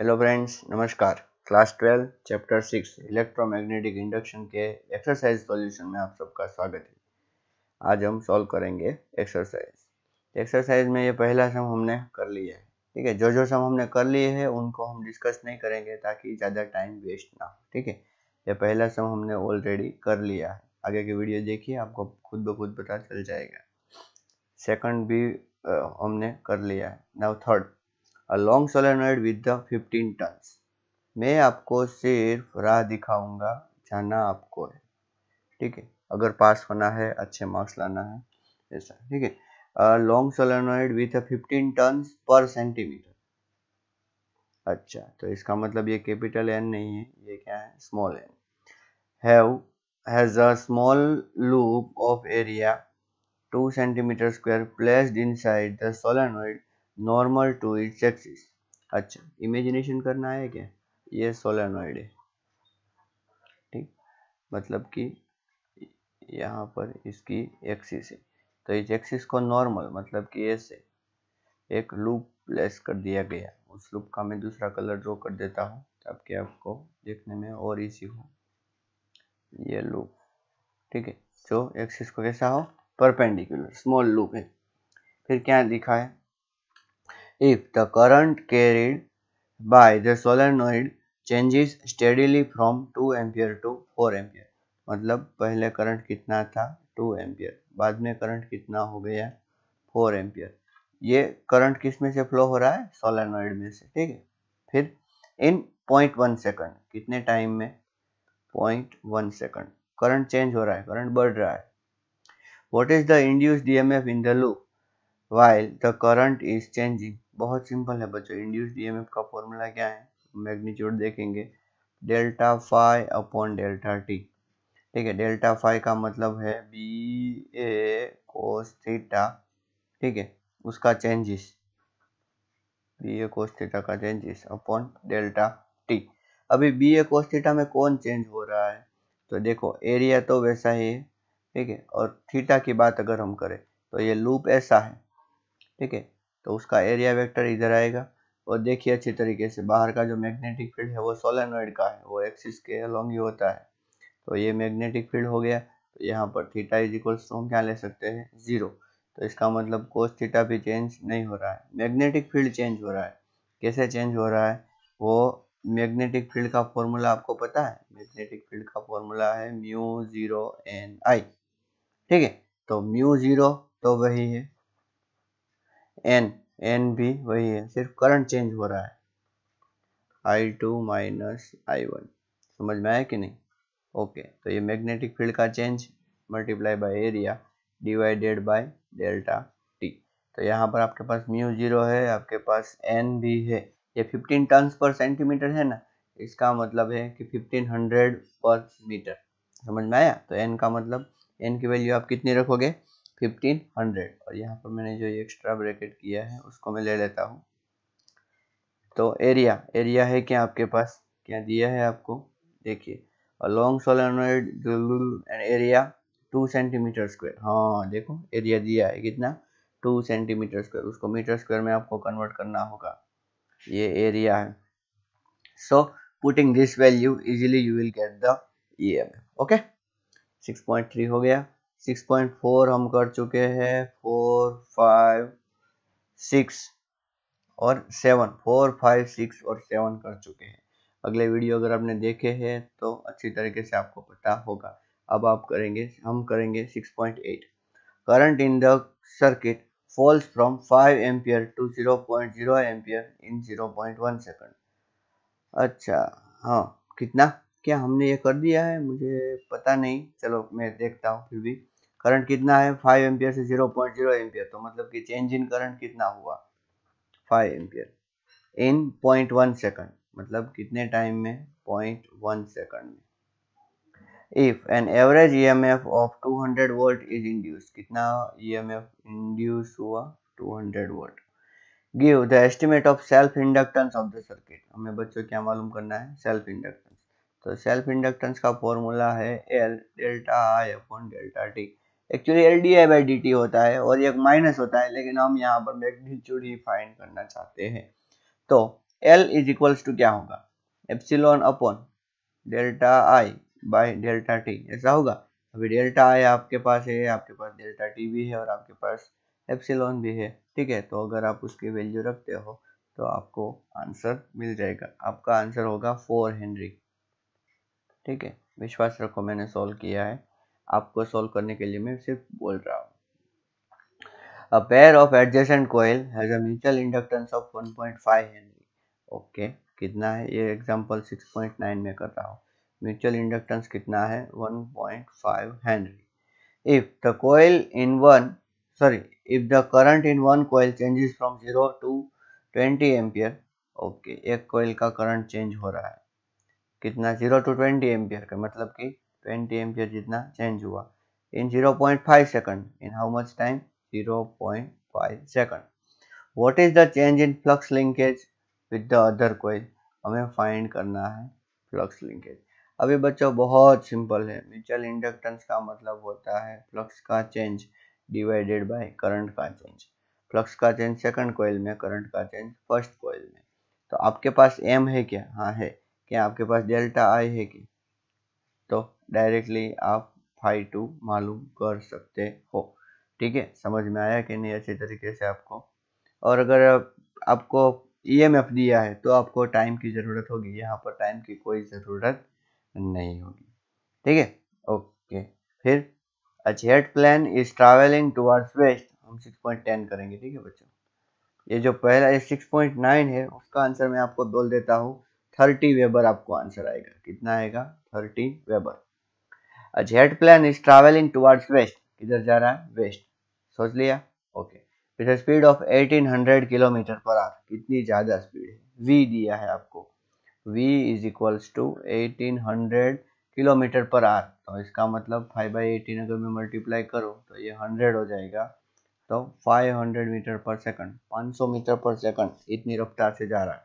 Hello friends नमस्कार class twelve chapter six electromagnetic induction के exercise solution में आप सबका स्वागत है आज हम सॉल्व करेंगे एक्सरसाइज एक्सरसाइज में ये पहला सम हमने कर लिया है ठीक है जो जो सम हमने कर लिए हैं उनको हम डिस्कस नहीं करेंगे ताकि ज़्यादा टाइम वेस्ट ना हो ठीक है यह पहला सम हमने ऑलरेडी कर लिया है आगे की वीडियो देखिए आपको खुद ब खुद पता चल जाएगा सेकंड भी आ, हमने कर लिया है now third a long solenoid with the 15 turns मैं आपको सिर्फ राह दिखाऊंगा जाना आपको है ठीक है अगर पास होना है अच्छे मार्क्स लाना है ऐसा ठीक है long solenoid with 15 turns per centimetre अच्छा तो इसका मतलब ये कैपिटल एन नहीं है ये क्या है small an have has a small loop of area 2 centimetre square placed inside the solenoid normal to its axis अच्छा इमेजिनेशन करना है क्या ये सोलेनॉइड है ठीक मतलब कि यहाँ पर इसकी एक्सिस है तो इस एक्सिस को नॉर्मल मतलब कि ऐसे एक लूप लेस कर दिया गया उस लूप का मैं दूसरा कलर ड्रॉ कर देता हूँ ताकि आपको देखने में और इजी हो ये लूप ठीक है जो एक्सिस को कैसा हो परपेंडिकुलर स्मॉल लूप है फिर क्या दिखा है if the current carried by the solenoid changes steadily from 2 ampere to 4 ampere मतलब पहले करंट कितना था 2 एम्पियर बाद में करंट कितना हो गया 4 एम्पियर ये करंट किस में से फ्लो हो रहा है सोलेनोइड में से ठीक है फिर इन पॉइंट वन सेकेंड कितने टाइम में point one second current change हो रहा है करंट बढ़ रहा है what is the induce D M F in the loop while the current is changing बहुत सिंपल है बच्चों इंड्यूस ईएमएफ e का फॉर्मूला क्या है मैग्नीट्यूड देखेंगे delta phi upon delta T ठीक है डेल्टा फाइव का मतलब है बी ए कोस थीटा ठीक है उसका changes B A cos theta का चेंजेस अपॉन डेल्टा टी अभी बी ए कोस थीटा में कौन चेंज हो रहा है तो देखो एरिया तो वैसा ही है ठीक है और थीटा की बात अगर हम करें तो ये लूप ऐसा है ठीक है तो उसका एरिया वेक्टर इधर आएगा और देखिए अच्छी तरीके से बाहर का जो मैग्नेटिक फील्ड है वो सोलेनोइड का है वो एक्सिस के अलोंग ही होता है तो ये मैग्नेटिक फील्ड हो गया तो यहाँ पर थीटा इज इक्वल्स तो हम क्या ले सकते हैं ज़ीरो तो इसका मतलब कोस थीटा भी चेंज नहीं हो रहा है मैग्नेटिक फील्ड चेंज हो रहा है कैसे चेंज हो रहा है वो मैग्नेटिक फील्ड का फॉर्मूला आपको पता है मैग्नेटिक फील्ड का फॉर्मूला है म्यू ज़ीरो एन आई ठीक है तो म्यू ज़ीरो तो वही है एन एन भी वही है सिर्फ करंट चेंज हो रहा है I two minus I one समझ में आया कि नहीं ओके तो ये मैग्नेटिक फील्ड का change multiply by area divided by delta T तो यहाँ पर आपके पास म्यू जीरो है आपके पास एन भी है ये फिफ्टीन टन्स पर सेंटीमीटर है ना इसका मतलब है कि फिफ्टीन हंड्रेड पर मीटर समझ में आया तो एन का मतलब एन की वैल्यू आप कितनी रखोगे फिफ्टीन हंड्रेड और यहाँ पर मैंने जो एक्स्ट्रा ब्रैकेट किया है उसको मैं ले लेता हूँ तो एरिया एरिया है क्या आपके पास क्या दिया है आपको देखिए long solenoid and area two centimetre square हाँ देखो एरिया दिया है कितना टू सेंटीमीटर स्क्वायर उसको मीटर स्क्वायर में आपको कन्वर्ट करना होगा ये एरिया है so putting this value easily you will get the E M okay three हो गया सिक्स पॉइंट फोर हम कर चुके हैं फोर फाइव सिक्स और सेवन फोर फाइव सिक्स और सेवन कर चुके हैं अगले वीडियो अगर आपने देखे हैं तो अच्छी तरीके से आपको पता होगा अब आप करेंगे हम करेंगे six point eight current in the circuit falls zero 5 ampere to 0.0 zero in 0.1 second. अच्छा हाँ कितना क्या हमने ये कर दिया है मुझे पता नहीं चलो मैं देखता हूँ फिर भी करंट कितना है फाइव एम्पियर से जीरो पॉइंट जीरो एम्पियर तो मतलब कि चेंज इन करंट कितना हुआ five ampere in point one second मतलब कितने टाइम में पॉइंट वन सेकंड में if an average E M F of two hundred volt is induce कितना ई एम एफ इंड्यूस हुआ two hundred volt give the estimate of self inductance of the circuit हमें बच्चों क्या मालूम करना है self inductance तो सेल्फ इंडक्टेंस का फॉर्मूला है L delta I upon delta T actually L D I by D T होता है और एक माइनस होता है लेकिन हम यहाँ पर मैग्नीट्यूड ही फाइंड करना चाहते हैं तो एल इज इक्वल्स टू क्या होगा epsilon upon delta I by delta T ऐसा होगा अभी डेल्टा आई आपके पास है आपके पास डेल्टा टी भी है और आपके पास एप्सिलॉन भी है ठीक है तो अगर आप उसकी वैल्यू रखते हो तो आपको आंसर मिल जाएगा आपका आंसर होगा फोर हेनरी ठीक है विश्वास रखो मैंने सॉल्व किया है आपको सॉल्व करने के लिए मैं सिर्फ बोल रहा हूँ A pair of adjacent coil has a mutual inductance of 1.5 Henry. Okay okay. कितना है ये एग्जांपल 6.9 में कर रहा हूँ म्यूचुअल इंडक्टेंस कितना है 1.5 henry if the coil in one sorry if the current in one coil changes from 0 to 20 ampere okay okay. एक कॉइल का करंट चेंज हो रहा है कितना 0 टू 20 एम्पियर का मतलब कि 20 एम्पियर जितना चेंज हुआ in 0.5 second in how much time 0.5 second what is the change in flux linkage with the other coil हमें फाइंड करना है फ्लक्स लिंकेज अभी बच्चों बहुत सिंपल है म्यूचुअल इंडक्टेंस का मतलब होता है फ्लक्स का चेंज डिवाइडेड बाय करंट का चेंज फ्लक्स का चेंज सेकंड कोयल में करंट का चेंज फर्स्ट कोयल में तो आपके पास एम है क्या हाँ है क्या आपके पास डेल्टा आई है क्या डायरेक्टली आप फाइव टू मालूम कर सकते हो ठीक है समझ में आया कि नहीं अच्छे तरीके से आपको और अगर आपको ई एम एफ दिया है तो आपको टाइम की ज़रूरत होगी यहाँ पर टाइम की कोई ज़रूरत नहीं होगी ठीक है ओके फिर a plane is travelling towards west हम सिक्स पॉइंट टेन करेंगे ठीक है बच्चों ये जो पहला पॉइंट नाइन है उसका आंसर मैं आपको बोल देता हूँ थर्टी वेबर आपको आंसर आएगा कितना आएगा thirty weber a jet plane is travelling towards west किधर जा रहा है वेस्ट सोच लिया okay with speed of 1800 kilometre per hour कितनी ज़्यादा स्पीड है वी दिया है आपको V is equals to 1800 kilometre per hour तो इसका मतलब 5 बाई एटीन अगर मैं मल्टीप्लाई करूँ तो ये 100 हो जाएगा तो 500 metre per second 500 metre per second इतनी रफ्तार से जा रहा है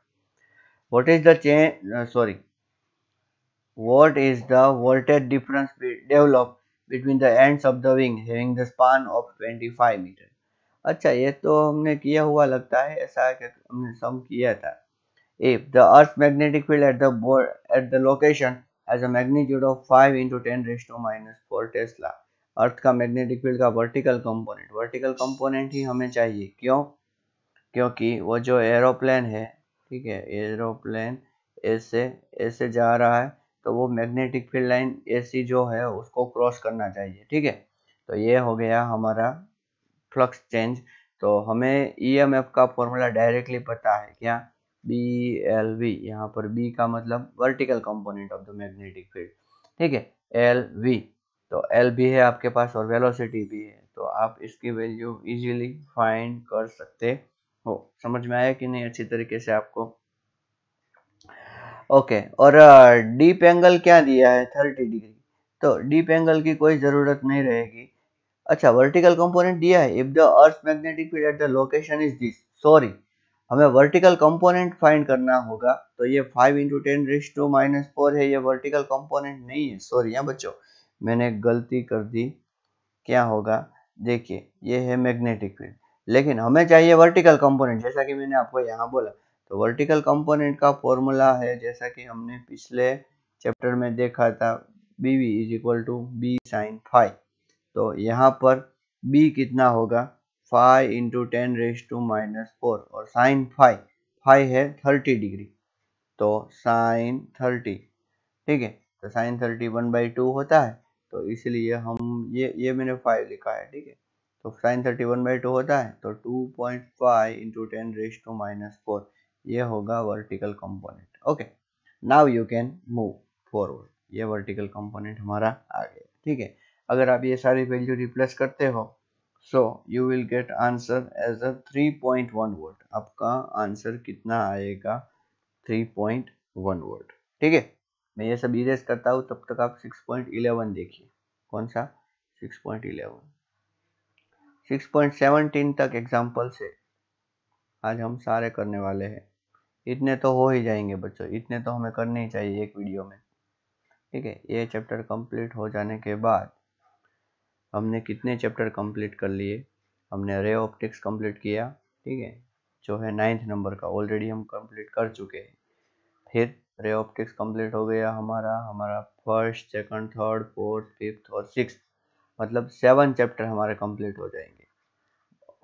what is the change sorry what is the voltage difference be developed between the ends of the wing having the span of 25 meter अच्छा ये तो हमने किया हुआ लगता है ऐसा हमने सम किया था if the earth's magnetic field at the board at the location has a magnitude of 5 into 10 raised to minus 4 tesla earth का मैग्नेटिक फील्ड का वर्टिकल कंपोनेंट वर्टिकल कंपोनेंट ही हमें चाहिए क्यों क्योंकि वो जो एरोप्लेन है ठीक है एरोप्लेन ऐसे ऐसे जा रहा है तो वो मैग्नेटिक फील्ड लाइन ए जो है उसको क्रॉस करना चाहिए ठीक है तो ये हो गया हमारा फ्लक्स चेंज तो हमें ईएमएफ e का फॉर्मूला डायरेक्टली पता है क्या बी एल वी यहाँ पर बी का मतलब vertical component of the magnetic field ठीक है एल वी तो एल भी है आपके पास और वेलोसिटी भी है तो आप इसकी वैल्यू इजीली फाइंड कर सकते हो समझ में आया कि नहीं अच्छी तरीके से आपको ओके और डीप एंगल क्या दिया है थर्टी डिग्री तो डीप एंगल की कोई ज़रूरत नहीं रहेगी अच्छा वर्टिकल कंपोनेंट दिया है if the earth magnetic field at the location is this sorry हमें वर्टिकल कंपोनेंट फाइंड करना होगा तो ये five into ten raise to minus four है ये वर्टिकल कंपोनेंट नहीं है सॉरी यहाँ बच्चों मैंने गलती कर दी क्या होगा देखिए ये है मैग्नेटिक फील्ड लेकिन हमें चाहिए वर्टिकल कंपोनेंट जैसा कि मैंने आपको यहाँ बोला तो वर्टिकल कंपोनेंट का फॉर्मूला है जैसा कि हमने पिछले चैप्टर में देखा था B V is equal to B sine phi तो यहाँ पर बी कितना होगा five into ten raise to minus four और साइन फाइव फाइव है थर्टी डिग्री तो साइन थर्टी ठीक है तो sine thirty one by two होता है तो इसलिए हम ये ये मैंने फाइव लिखा है ठीक है तो sine thirty one by two होता है तो two point five into ten raise to minus four ये होगा vertical component okay now you can move forward ये वर्टिकल कंपोनेंट हमारा आ गया ठीक है अगर आप ये सारी वैल्यू रिप्लेस करते हो so you will get answer as a 3.1 volt आपका आंसर कितना आएगा 3.1 वोल्ट ठीक है मैं ये सब इरेज करता हूँ तब तक आप 6.11 देखिए कौन सा 6.11 6.17 तक एग्जाम्पल से आज हम सारे करने वाले हैं इतने तो हो ही जाएंगे बच्चों इतने तो हमें करने ही चाहिए एक वीडियो में ठीक है ये चैप्टर कंप्लीट हो जाने के बाद हमने कितने चैप्टर कंप्लीट कर लिए हमने रे ऑप्टिक्स कंप्लीट किया ठीक है जो है नाइन्थ नंबर का ऑलरेडी हम कंप्लीट कर चुके हैं फिर रे ऑप्टिक्स कंप्लीट हो गया हमारा हमारा first second third fourth fifth और सिक्स मतलब सेवन चैप्टर हमारे कंप्लीट हो जाएंगे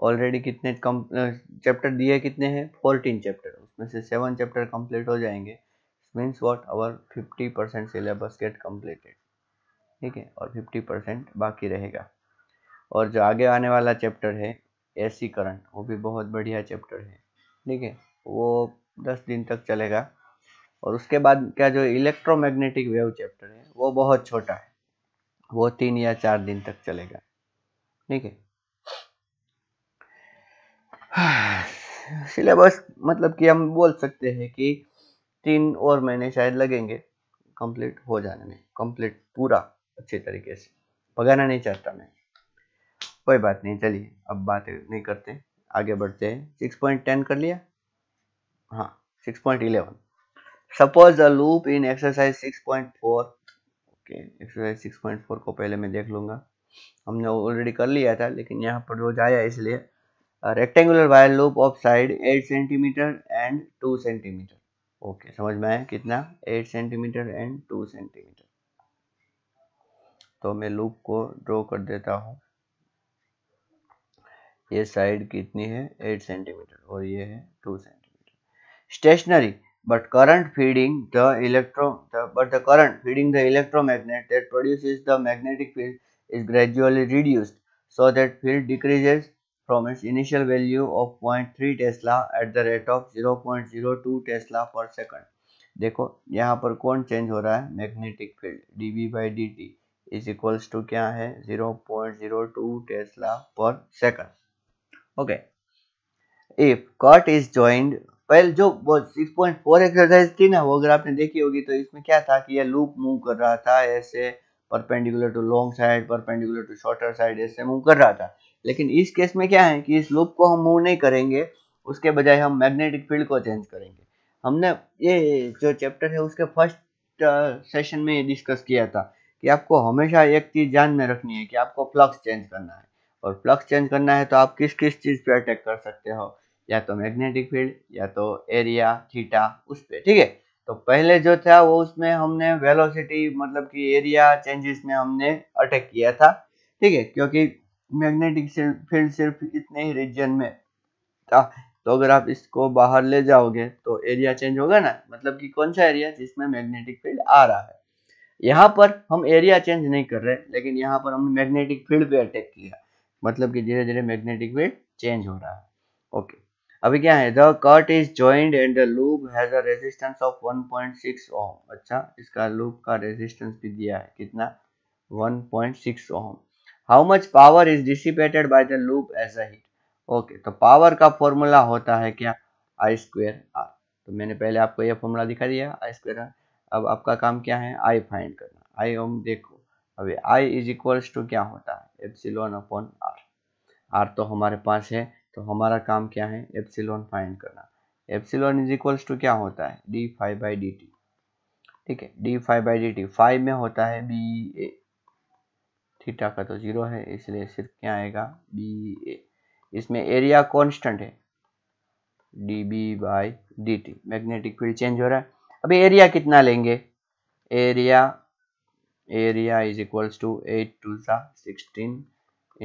ऑलरेडी कितने कम चैप्टर दिए कितने हैं फोर्टीन चैप्टर उसमें से सेवन चैप्टर कंप्लीट हो जाएंगे means what our fifty percent syllabus get completed ठीक है और फिफ्टी परसेंट बाकी रहेगा और जो आगे आने वाला चैप्टर है एसी करंट वो भी बहुत बढ़िया चैप्टर है ठीक है वो दस दिन तक चलेगा और उसके बाद क्या जो इलेक्ट्रोमैग्नेटिक वेव चैप्टर है वो बहुत छोटा है वो तीन या चार दिन तक चलेगा ठीक है सिलेबस मतलब कि हम बोल सकते हैं कि तीन और महीने शायद लगेंगे कंप्लीट हो जाने में कंप्लीट पूरा अच्छे तरीके से भगाना नहीं चाहता मैं कोई बात नहीं चलिए अब बात नहीं करते आगे बढ़ते हैं सिक्स पॉइंट टेन कर लिया हाँ six point eleven suppose a loop in exercise six point four okay exercise six point four को पहले मैं देख लूँगा हमने ऑलरेडी कर लिया था लेकिन यहाँ पर रोज आया इसलिए rectangular wire loop of side eight centimetre and two centimetre okay समझ में आया कितना 8 सेंटीमीटर एंड टू सेंटीमीटर तो मैं लूप को ड्रॉ कर देता हूं ये साइड कितनी है एट सेंटीमीटर और ये है two centimetre stationary but current feeding the electro but the current feeding the electromagnet that produce the magnetic field is gradually reduced so that field decreases from its initial value of 0.3 tesla at the rate of 0.02 tesla per second देखो यहाँ पर कौन change हो रहा है magnetic field D V by D T is equals to क्या है 0.02 tesla per second okay if cut is joined पहले जो वो 6.4 एक्सरसाइज थी ना वो अगर आपने देखी होगी तो इसमें क्या था कि ये लूप मूव कर रहा था ऐसे perpendicular to long side perpendicular to shorter side ऐसे मूव कर रहा था लेकिन इस केस में क्या है कि इस लूप को हम मूव नहीं करेंगे उसके बजाय हम मैग्नेटिक फील्ड को चेंज करेंगे हमने ये जो चैप्टर है उसके फर्स्ट सेशन uh, में डिस्कस किया था कि आपको हमेशा एक चीज़ ध्यान में रखनी है कि आपको फ्लक्स चेंज करना है और फ्लक्स चेंज करना है तो आप किस किस चीज़ पे अटैक कर सकते हो या तो मैग्नेटिक फील्ड या तो एरिया थीटा उस पर ठीक है तो पहले जो था वो उसमें हमने वेलोसिटी मतलब कि एरिया चेंजेस में हमने अटैक किया था ठीक है क्योंकि मैग्नेटिक फील्ड सिर्फ इतने ही रीजन में था तो अगर आप इसको बाहर ले जाओगे तो एरिया चेंज होगा ना मतलब कि कौन सा एरिया जिसमें मैग्नेटिक फील्ड आ रहा है यहाँ पर हम एरिया चेंज नहीं कर रहे लेकिन यहाँ पर हमने मैग्नेटिक फील्ड पे अटैक किया मतलब कि धीरे धीरे मैग्नेटिक फील्ड चेंज हो रहा है ओके अभी क्या है the cut is joint and the loop has a resistance of 1.6 ohm अच्छा इसका लूप का रेजिस्टेंस भी दिया है कितना 1.6 ohm how much power is dissipated by the loop as a heat okay तो पावर का फॉर्मूला होता है क्या आई स्क्वेयर आर तो मैंने पहले आपको यह फॉर्मूला दिखा दिया आई स्क्वेयर आर अब आपका काम क्या है आई फाइंड करना आई ओम देखो अभी आई इज इक्वल्स टू क्या होता है एप्सिलॉन अपॉन आर आर तो हमारे पास है तो हमारा काम क्या है एप्सिलॉन फाइंड करना एप्सिलॉन इज इक्वल्स टू क्या होता है d phi by D t ठीक है d phi by D t phi में होता है बी थीटा का तो जीरो है इसलिए सिर्फ क्या आएगा बी ए इसमें एरिया कांस्टेंट है d B by D t magnetic field change हो रहा है अभी एरिया कितना लेंगे area area is equals to eight two सा sixteen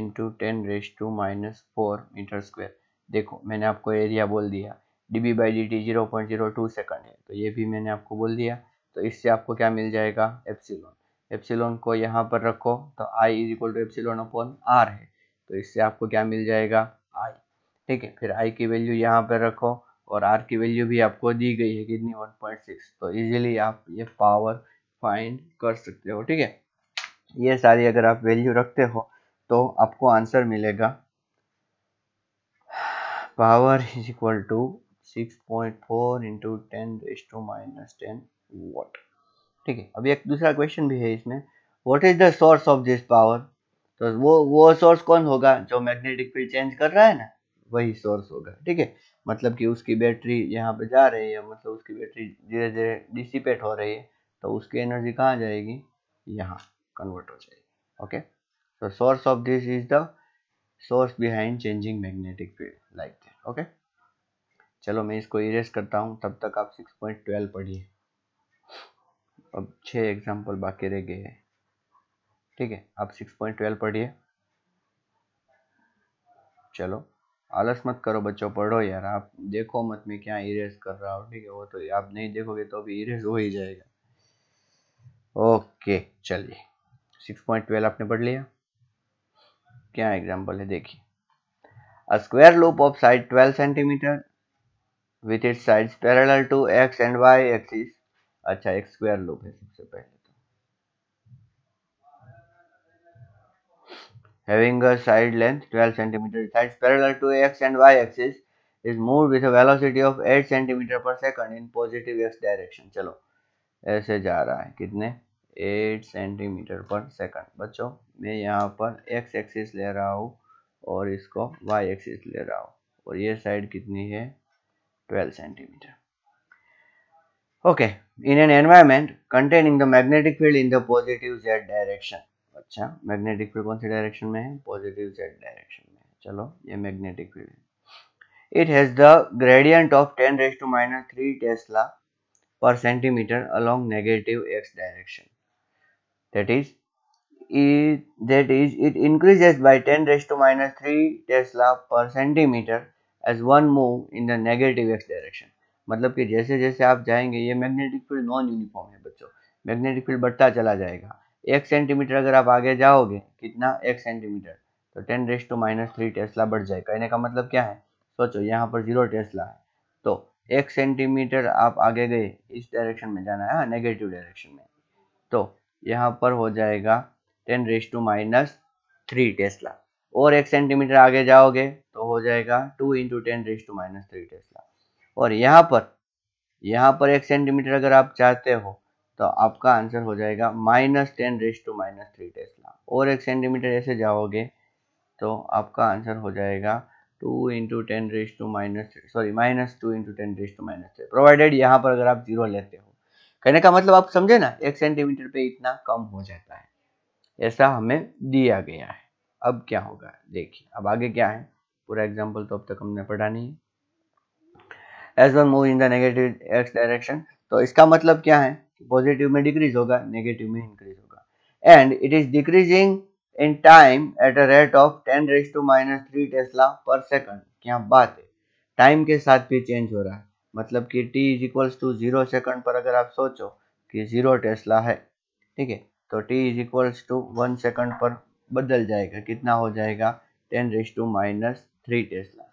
into ten raise to minus four metre square देखो मैंने आपको एरिया बोल दिया d B by D t zero point zero two second है तो ये भी मैंने आपको बोल दिया तो इससे आपको क्या मिल जाएगा एप्सिलॉन एप्सिलोन को यहाँ पर रखो तो I is equal to epsilon upon R है तो इससे आपको क्या मिल जाएगा आई ठीक है फिर आई की वैल्यू यहाँ पर रखो और आर की वैल्यू भी आपको दी गई है कितनी 1.6 तो इजीली आप ये पावर फाइंड कर सकते हो ठीक है ये सारी अगर आप वैल्यू रखते हो तो आपको आंसर मिलेगा power is equal to six point four into ten to minus ten watt ठीक है अभी एक दूसरा क्वेश्चन भी है इसमें what is the source of this power तो वो वो सोर्स कौन होगा जो मैग्नेटिक फील्ड चेंज कर रहा है ना वही सोर्स होगा ठीक है मतलब कि उसकी बैटरी यहाँ पे जा रही है मतलब उसकी बैटरी धीरे धीरे डिसिपेट हो रही है तो उसकी एनर्जी कहाँ जाएगी यहाँ कन्वर्ट हो जाएगी ओके तो source of this is the source behind changing magnetic field like okay चलो मैं इसको इरेज करता हूँ तब तक आप ट्वेल्व पढ़िए अब छः एग्जाम्पल बाकी रह गए हैं ठीक है आप सिक्स पॉइंट ट्वेल्व पढ़िए चलो आलस मत करो बच्चों पढ़ो यार आप देखो मत मैं क्या इरेज कर रहा हूँ ठीक है वो तो आप नहीं देखोगे तो अभी इरेज हो ही जाएगा ओके चलिए सिक्स पॉइंट ट्वेल्व आपने पढ़ लिया क्या एग्जाम्पल है देखिए a square loop of side 12 centimetre with its sides parallel to x and y axis अच्छा एक स्क्वायर लूप है सबसे पहले तो having a side length 12 centimetre side parallel to x and y axis is move with a velocity of 8 centimetre per second in positive x direction चलो ऐसे जा रहा है कितने 8 सेंटीमीटर पर सेकंड बच्चों मैं यहां पर एक्स एक्सिस ले रहा हूं और इसको वाई एक्सिस ले रहा हूं और ये साइड कितनी है 12 centimetre Okay, in an environment containing the magnetic field in the positive z direction. अच्छा magnetic field कौन सी direction में है Positive z direction में चलो ये magnetic field है It has the gradient of 10 raised to minus 3 Tesla per centimeter along negative x direction. That is, it, that is it increases by 10 raised to minus 3 Tesla per centimeter as one move in the negative x direction. मतलब कि जैसे जैसे आप जाएंगे ये magnetic field non uniform है बच्चों magnetic field बढ़ता चला जाएगा एक सेंटीमीटर अगर आप आगे जाओगे कितना एक सेंटीमीटर तो ten raise to minus three tesla बढ़ जाएगा कहने का मतलब क्या है सोचो यहाँ पर जीरो टेस्ला है तो एक सेंटीमीटर आप आगे गए इस डायरेक्शन में जाना है नेगेटिव हाँ, डायरेक्शन में तो यहाँ पर हो जाएगा ten raise to minus three tesla और एक सेंटीमीटर आगे जाओगे तो हो जाएगा two into ten raise to minus three tesla और यहाँ पर यहाँ पर एक सेंटीमीटर अगर आप चाहते हो तो आपका आंसर हो जाएगा minus ten raise to minus three tesla और एक सेंटीमीटर ऐसे जाओगे तो आपका आंसर हो जाएगा two into ten raise to minus sorry minus two into ten raise to minus three provided यहाँ पर अगर आप जीरो लेते हो कहने का मतलब आप समझे ना एक सेंटीमीटर पे इतना कम हो जाता है ऐसा हमें दिया गया है अब क्या होगा देखिए अब आगे क्या है पूरा एग्जाम्पल तो अब तक हमने पढ़ा नहीं है as one move in the negative x direction तो इसका मतलब क्या है पॉजिटिव में डिक्रीज होगा नेगेटिव में इंक्रीज होगा and it is decreasing in time at a rate of ten raise to minus three tesla per second क्या बात है टाइम के साथ भी चेंज हो रहा है मतलब कि t is equals to zero second पर अगर आप सोचो कि जीरो टेस्ला है ठीक है तो t is equals to one second पर बदल जाएगा कितना हो जाएगा ten raise to minus three tesla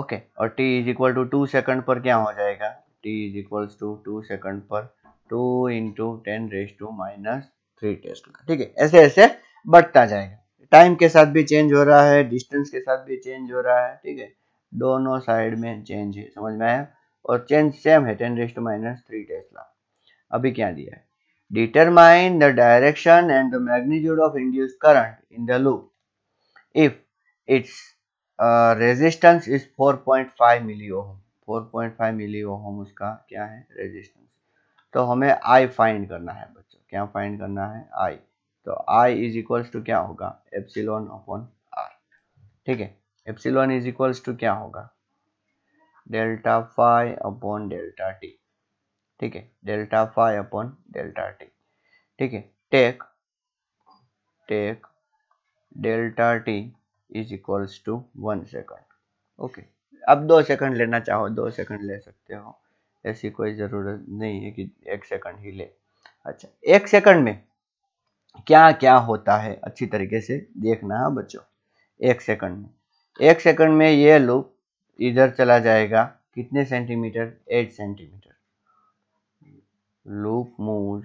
okay और t is equal to two second पर क्या हो जाएगा t is equal to two second पर two into ten raise to minus three tesla ठीक है ऐसे ऐसे बढ़ता जाएगा टाइम के साथ भी चेंज हो रहा है डिस्टेंस के साथ भी चेंज हो रहा है ठीक है दोनों साइड में चेंज है समझ में आया और चेंज सेम है ten raise to minus three tesla अभी क्या दिया है determine the direction and the magnitude of induce current in the loop if its resistance is 4.5 milliohm 4.5 milliohm उसका क्या है रेजिस्टेंस तो हमें आई फाइंड करना है बच्चों क्या फाइंड करना है आई तो आई इज इक्वल्स टू क्या होगा एप्सिलोन अपॉन आर ठीक है एप्सिलोन इज इक्वल्स टू क्या होगा delta phi upon delta T ठीक है delta phi upon delta T ठीक है take take delta t is equals to one second okay अब दो सेकंड लेना चाहो दो सेकंड ले सकते हो ऐसी कोई ज़रूरत नहीं है कि एक सेकंड ही ले अच्छा एक सेकंड में क्या क्या होता है अच्छी तरीके से देखना है बच्चों एक सेकंड में एक सेकंड में ये लूप इधर चला जाएगा कितने centimetre eight centimetre loop move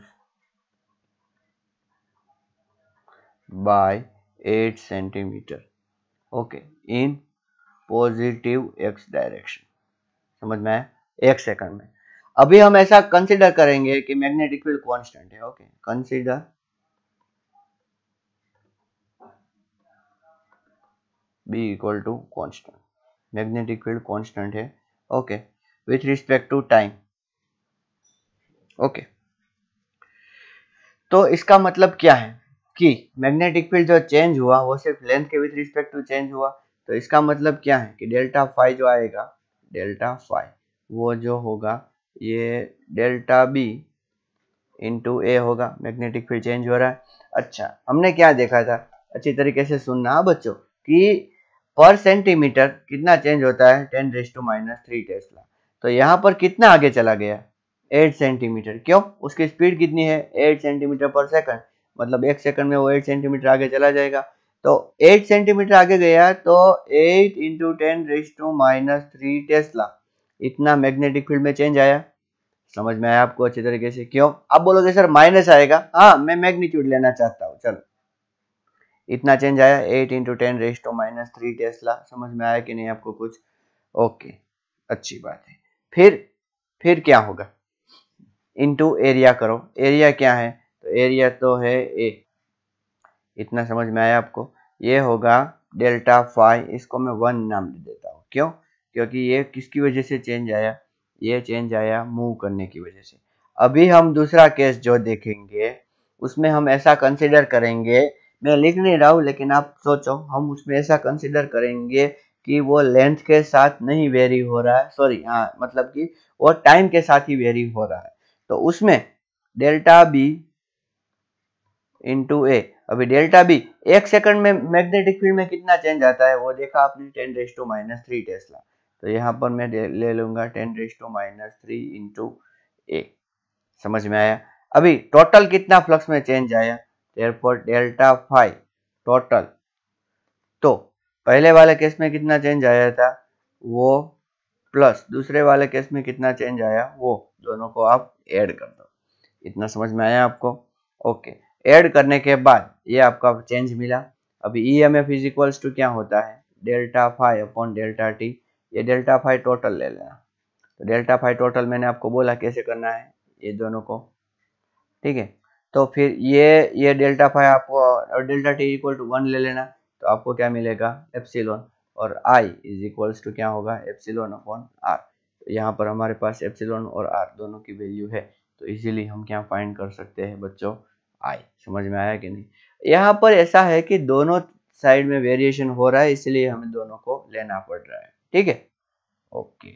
by eight centimetre okay in positive x direction समझ में आया एक सेकंड में अभी हम ऐसा कंसिडर करेंगे कि मैग्नेटिक फील्ड कांस्टेंट है okay consider B equal to constant magnetic field constant है okay with respect to time okay तो इसका मतलब क्या है कि मैग्नेटिक फील्ड जो चेंज हुआ वो सिर्फ लेंथ के विथ रिस्पेक्ट टू चेंज हुआ तो इसका मतलब क्या है कि डेल्टा फाइव जो आएगा डेल्टा फाइव वो जो होगा ये डेल्टा बी इंटू ए होगा मैग्नेटिक फील्ड चेंज हो रहा है अच्छा हमने क्या देखा था अच्छी तरीके से सुनना हाँ बच्चों कि पर सेंटीमीटर कितना चेंज होता है ten raise to minus three tesla तो यहाँ पर कितना आगे चला गया एट सेंटीमीटर क्यों उसकी स्पीड कितनी है एट सेंटीमीटर पर सेकंड मतलब एक सेकंड में वो एट सेंटीमीटर आगे चला जाएगा तो एट सेंटीमीटर आगे गया तो eight into ten raise to minus three tesla इतना मैग्नेटिक फील्ड में चेंज आया समझ में आया आपको अच्छे तरीके से क्यों आप बोलोगे सर माइनस आएगा हाँ मैं मैग्नीट्यूड लेना चाहता हूँ चलो इतना चेंज आया eight into ten raise to minus three tesla समझ में आया कि नहीं आपको कुछ ओके अच्छी बात है फिर फिर क्या होगा इंटू एरिया करो एरिया क्या है एरिया तो है ए इतना समझ में आया आपको ये होगा डेल्टा फाइव इसको मैं वन नाम दे देता हूँ क्यों क्योंकि ये किसकी वजह से चेंज आया ये चेंज आया मूव करने की वजह से अभी हम दूसरा केस जो देखेंगे उसमें हम ऐसा कंसिडर करेंगे मैं लिख नहीं रहा हूँ लेकिन आप सोचो हम उसमें ऐसा कंसिडर करेंगे कि वो लेंथ के साथ नहीं वेरी हो रहा है सॉरी हाँ मतलब कि वो टाइम के साथ ही वेरी हो रहा है तो उसमें डेल्टा बी इंटू ए अभी डेल्टा बी एक सेकंड में मैग्नेटिक फील्ड में कितना चेंज आता है वो देखा आपने ten raise to minus three tesla तो यहाँ पर मैं ले लूंगा ten raise to minus three into A समझ में आया अभी टोटल कितना फ्लक्स में चेंज आया एयरपोर्ट डेल्टा फाइव टोटल तो पहले वाले केस में कितना चेंज आया था वो प्लस दूसरे वाले केस में कितना चेंज आया वो दोनों को आप ऐड कर दो इतना समझ में आया आपको ओके okay. ऐड करने के बाद ये आपका चेंज मिला अभी E M F is equals to क्या होता है delta phi upon delta T ये डेल्टा फाइव टोटल ले लेना तो डेल्टा फाइव टोटल मैंने आपको बोला कैसे करना है ये दोनों को ठीक है तो फिर ये ये डेल्टा फाइव आपको और delta t equal to one ले लेना तो आपको क्या मिलेगा एप्सिलोन और आई इज इक्वल्स टू क्या होगा एप्सिलोन अपॉन आर तो यहाँ पर हमारे पास एप्सिलोन और आर दोनों की वैल्यू है तो इजीली हम क्या फाइंड कर सकते हैं बच्चों आई समझ में आया कि नहीं यहाँ पर ऐसा है कि दोनों साइड में वेरिएशन हो रहा है इसलिए हमें दोनों को लेना पड़ रहा है ठीक है ओके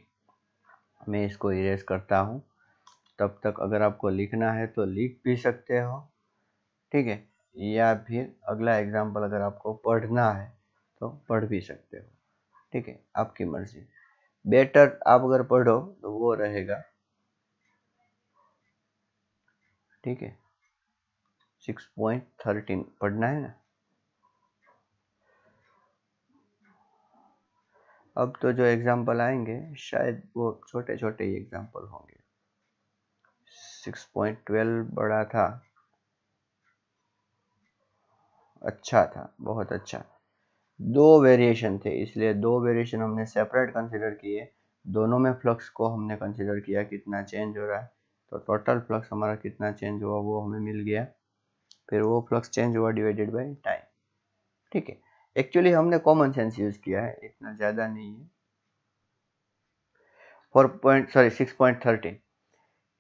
मैं इसको इरेज करता हूँ तब तक अगर आपको लिखना है तो लिख भी सकते हो ठीक है या फिर अगला एग्जाम्पल अगर आपको पढ़ना है तो पढ़ भी सकते हो ठीक है आपकी मर्जी बेटर आप अगर पढ़ो तो वो रहेगा ठीक है सिक्स पॉइंट थर्टीन पढ़ना है ना अब तो जो एग्जाम्पल आएंगे शायद वो छोटे छोटे ही एग्जाम्पल होंगे सिक्स पॉइंट ट्वेल्व बड़ा था अच्छा था बहुत अच्छा दो वेरिएशन थे इसलिए दो वेरिएशन हमने सेपरेट कंसिडर किए दोनों में फ्लक्स को हमने कंसिडर किया कितना चेंज हो रहा है तो टोटल फ्लक्स हमारा कितना चेंज हुआ वो हमें मिल गया फिर वो फ्लक्स चेंज हुआ डिवाइडेड बाय टाइम ठीक है एक्चुअली हमने कॉमन सेंस यूज किया है इतना ज़्यादा नहीं है four point sorry six point thirteen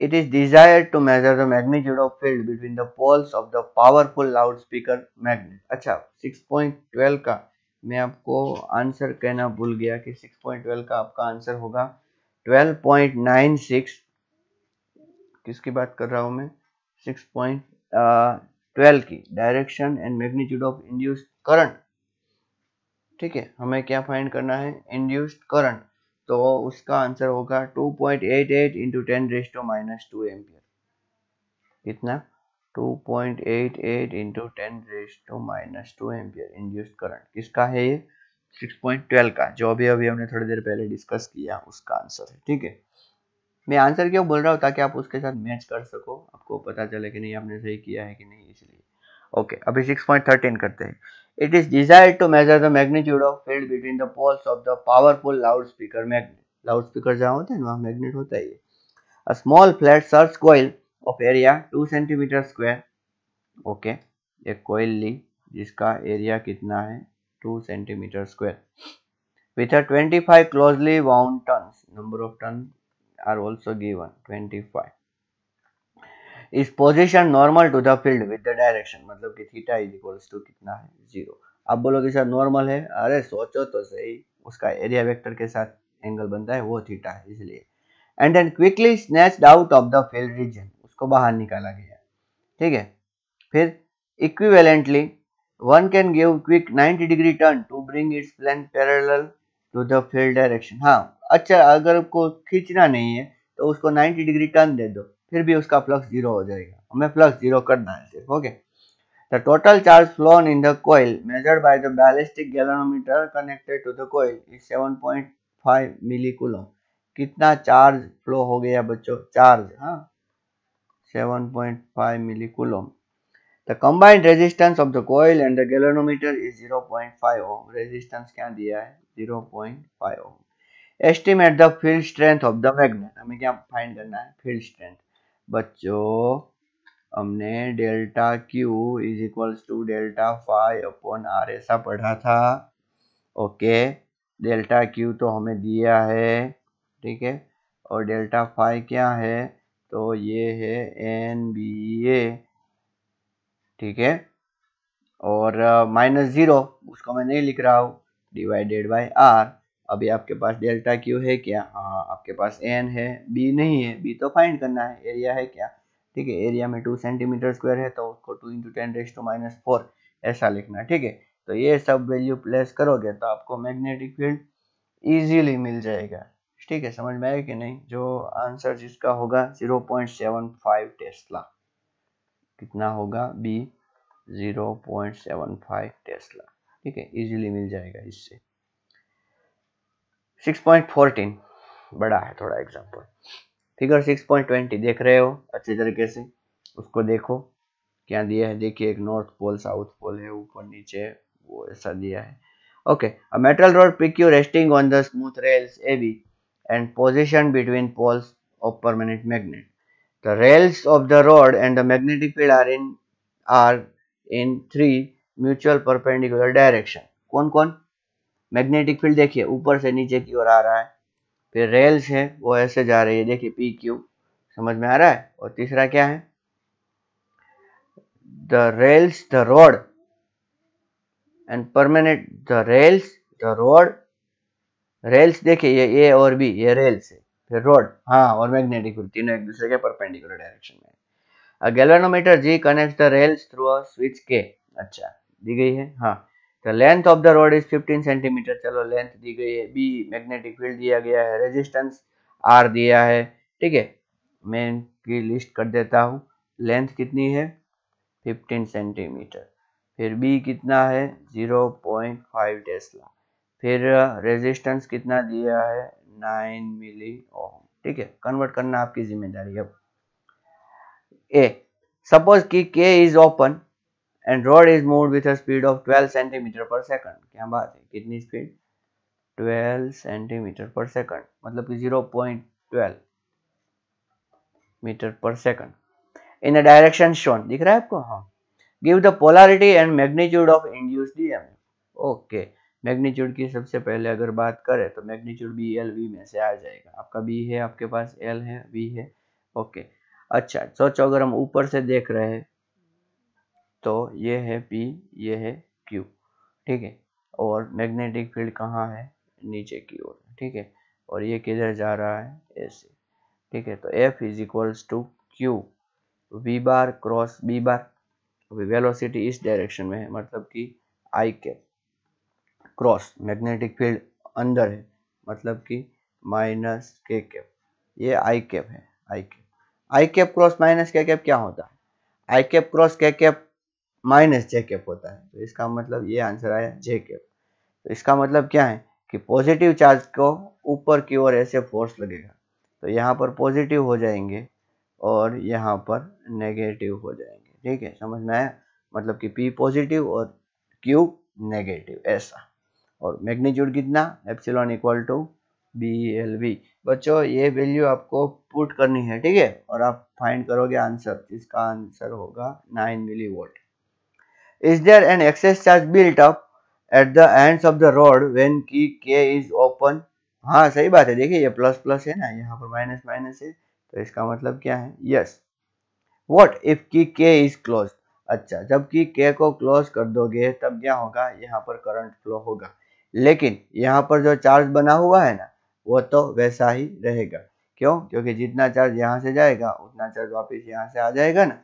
is desired to measure the magnitude of field between the poles of the powerful loudspeaker magnet अच्छा ट्वेल्व का मैं आपको आंसर कहना भूल गया कि ट्वेल्व का आपका आंसर होगा सिक्स किसकी बात कर रहा हूं मैं पॉइंट 12 की direction and magnitude of induced current ठीक है हमें क्या फाइंड करना है इंड्यूस्ड करंट तो उसका आंसर होगा 2.88 point eight eight into ten raise to minus two ampere कितना 2.88 point eight eight into ten raise to minus two ampere induced current किसका है ये 6.12 का जो अभी अभी हमने थोड़ी देर पहले डिस्कस किया उसका आंसर है ठीक है मैं आंसर क्यों बोल रहा हूँ ताकि आप उसके साथ मैच कर सको आपको पता चले कि नहीं आपने सही किया है कि नहीं इसलिए ओके okay, अभी थर्टीन करते हैं it is desired to measure the magnitude of field between the poles of the powerful loudspeaker magnet loudspeaker जहाँ होते हैं वहाँ मैग्नेट होता है ये small flat search coil of area two centimetre square okay एक coil ली जिसका एरिया कितना है two centimetre square with a twenty five closely wound turn number of turn are also given 25 is position normal to the field with the direction मतलब कि theta is equals to कितना है जीरो आप बोलोगे सर नॉर्मल है अरे सोचो तो सही उसका एरिया वेक्टर के साथ एंगल बनता है वो थीटा है इसलिए and then quickly snatched out of the field region उसको बाहर निकाला गया ठीक है फिर equivalently one can give quick 90 degree turn to bring its plane parallel to the field direction हाँ अच्छा अगर आपको खींचना नहीं है तो उसको 90 डिग्री टर्न दे दो फिर भी उसका फ्लक्स जीरो हो जाएगा हमें फ्लक्स जीरो करना है सिर्फ okay the total charge flown in the coil measured by the ballistic galvanometer connected to the coil is 7.5 millicoulomb कितना चार्ज फ्लो हो गया बच्चों चार्ज हाँ 7.5 millicoulomb The combined resistance of the coil and the galvanometer is 0.5 ohm resistance क्या दिया है 0.5 ohm estimate the field strength of the magnet हमें क्या फाइंड करना है फील्ड स्ट्रेंथ बच्चों हमने delta Q is equals to delta phi upon R ऐसा पढ़ा था ओके डेल्टा क्यू तो हमें दिया है ठीक है और डेल्टा फाइव क्या है तो ये है एन बी ए ठीक है और माइनस uh, ज़ीरो उसको मैं नहीं लिख रहा हूँ डिवाइडेड बाय आर अभी आपके पास डेल्टा क्यू है क्या हाँ आपके पास एन है बी नहीं है बी तो फाइंड करना है एरिया है क्या ठीक है एरिया में टू सेंटीमीटर स्क्वायर है तो उसको two into ten raise to minus four ऐसा लिखना ठीक है तो ये सब वैल्यू प्लेस करोगे तो आपको मैग्नेटिक फील्ड इजीली मिल जाएगा ठीक है समझ में आया कि नहीं जो आंसर जिसका होगा zero point seven five tesla कितना होगा B zero point seven five tesla ठीक है इजीली मिल जाएगा इससे 6.14 बड़ा है थोड़ा एग्जांपल फिगर 6.20 देख रहे हो अच्छे तरीके से उसको देखो क्या दिया है देखिए एक नॉर्थ पोल साउथ पोल है ऊपर नीचे वो ऐसा दिया है okay a metal rod P Q resting on the smooth rails A B and position between poles of permanent magnet the rails of the rod and the magnetic field are in are in three mutual perpendicular direction कौन कौन magnetic field देखिए ऊपर से नीचे की ओर आ रहा है फिर रेल्स है वो ऐसे जा रही है देखिए पी क्यू समझ में आ रहा है और तीसरा क्या है the rails the rod and permanent the rails the rod rails देखिए ये ए और बी ये रेल्स है फिर रोड हाँ और मैग्नेटिक फील्ड तीनों एक दूसरे के परपेंडिकुलर डायरेक्शन में galvanometer galvanometer G connect the rails through a switch K अच्छा दी गई है हाँ the length of the rod is 15 centimetre चलो लेंथ दी गई है बी मैग्नेटिक फील्ड दिया गया है रेजिस्टेंस आर दिया है ठीक है मैं की लिस्ट कर देता हूँ लेंथ कितनी है 15 सेंटीमीटर फिर बी कितना है 0.5 पॉइंट टेस्ला फिर रेजिस्टेंस uh, कितना दिया है 9 मिली ओम ठीक है कन्वर्ट करना आपकी जिम्मेदारी है ए सपोज कि K is open and rod is move with a speed of 12 centimetre per second क्या बात है कितनी स्पीड 12 सेंटीमीटर पर सेकंड मतलब कि 0.12 metre per second in the direction shown दिख रहा है आपको हाँ give the polarity and magnitude of induce डीएम ओके मैग्नीट्यूड की सबसे पहले अगर बात करें तो मैग्नीट्यूड बी एल वी में से आ जाएगा आपका बी है आपके पास एल है वी है ओके अच्छा सोचो अगर हम ऊपर से देख रहे हैं तो ये है पी ये है क्यू ठीक है और मैग्नेटिक फील्ड कहाँ है नीचे की ओर ठीक है और ये किधर जा रहा है ऐसे ठीक है तो F is equals to Q V bar cross B bar अभी वेलोसिटी इस डायरेक्शन में है मतलब कि आई के क्रॉस मैग्नेटिक फील्ड अंदर है मतलब कि माइनस के कैप ये आई कैप है I cap I cap cross minus K cap क्या होता है I cap cross K cap minus J cap होता है तो इसका मतलब ये आंसर आया जे कैप तो इसका मतलब क्या है कि पॉजिटिव चार्ज को ऊपर की ओर ऐसे फोर्स लगेगा तो यहाँ पर पॉजिटिव हो जाएंगे और यहाँ पर नेगेटिव हो जाएंगे ठीक है समझ में आया मतलब कि पी पॉजिटिव और क्यू नेगेटिव ऐसा और मैग्नीट्यूड कितना epsilon equal to B L V बच्चों ये वैल्यू आपको पुट करनी है ठीक है और आप फाइंड करोगे आंसर इसका आंसर होगा nine milli volt Is there an excess charge built up at the ends of the rod when key K is open? हाँ सही बात है देखिए ये प्लस प्लस है ना यहाँ पर माइनस माइनस है तो इसका मतलब क्या है यस वॉट इफ की के इज क्लोज अच्छा जब की के को क्लोज कर दोगे तब क्या होगा यहाँ पर करंट फ्लो होगा लेकिन यहाँ पर जो चार्ज बना हुआ है ना वो तो वैसा ही रहेगा क्यों क्योंकि जितना चार्ज यहाँ से जाएगा उतना चार्ज वापस यहाँ से आ जाएगा ना